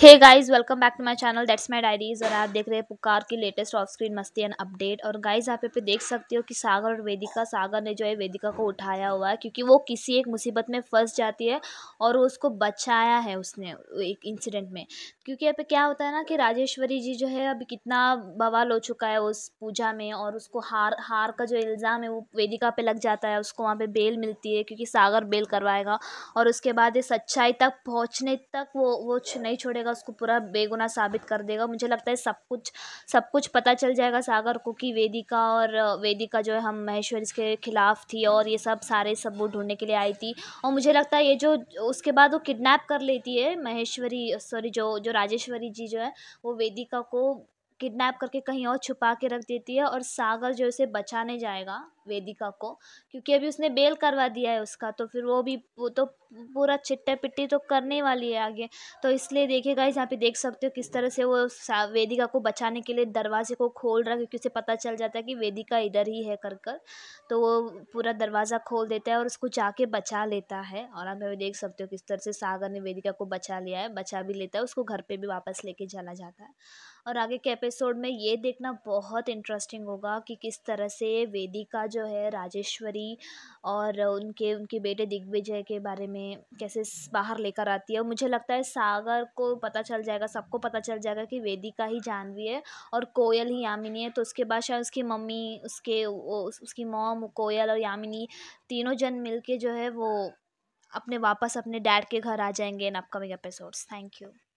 hey guys welcome back to my channel that's my diaries और आप देख रहे हैं पुकार की लेटेस्ट ऑफ स्क्रीन मस्ती एंड अपडेट और गाइस आप पे देख सकते हो कि सागर और वेदिका सागर ने जो है वेदिका को उठाया हुआ है क्योंकि वो किसी एक मुसीबत में फंस जाती है और उसको बचाया है उसने एक इंसिडेंट में क्योंकि यहाँ पे क्या होता है ना कि राजेश्वरी जी जो है अभी कितना बवाल हो चुका है उस पूजा में और उसको हार हार का जो इल्ज़ाम है वो वेदिका पे लग जाता है उसको वहाँ पे बेल मिलती है क्योंकि सागर बेल करवाएगा और उसके बाद ये सच्चाई तक पहुँचने तक वो वो नहीं छोड़ेगा देगा उसको पूरा बेगुना साबित कर देगा मुझे लगता है सब कुछ सब कुछ पता चल जाएगा सागर को कि वेदिका और वेदिका जो है हम महेश्वर इसके खिलाफ थी और ये सब सारे सबूत ढूंढने के लिए आई थी और मुझे लगता है ये जो उसके बाद वो किडनैप कर लेती है महेश्वरी सॉरी जो जो राजेश्वरी जी जो है वो वेदिका को किडनैप करके कहीं और छुपा के रख देती है और सागर जो उसे बचाने जाएगा वेदिका को क्योंकि अभी उसने बेल करवा दिया है उसका तो फिर वो भी वो तो पूरा चिट्टा पिट्टी तो करने वाली है आगे तो इसलिए देखिए गाइस यहाँ पे देख सकते हो किस तरह से वो वेदिका को बचाने के लिए दरवाजे को खोल रहा है क्योंकि उसे पता चल जाता है कि वेदिका इधर ही है कर कर तो वो पूरा दरवाज़ा खोल देता है और उसको जाके बचा लेता है और आप अभी देख सकते हो किस तरह से सागर ने वेदिका को बचा लिया है बचा भी लेता है उसको घर पर भी वापस लेके चला जाता है और आगे के एपिसोड में ये देखना बहुत इंटरेस्टिंग होगा कि किस तरह से वेदिका जो है राजेश्वरी और उनके उनके बेटे दिग्विजय के बारे में कैसे बाहर लेकर आती है और मुझे लगता है सागर को पता चल जाएगा सबको पता चल जाएगा कि वेदिका ही जानवी है और कोयल ही यामिनी है तो उसके बाद शायद उसकी मम्मी उसके उसकी मोम कोयल और यामिनी तीनों जन मिल के जो है वो अपने वापस अपने डैड के घर आ जाएंगे in upcoming episodes thank you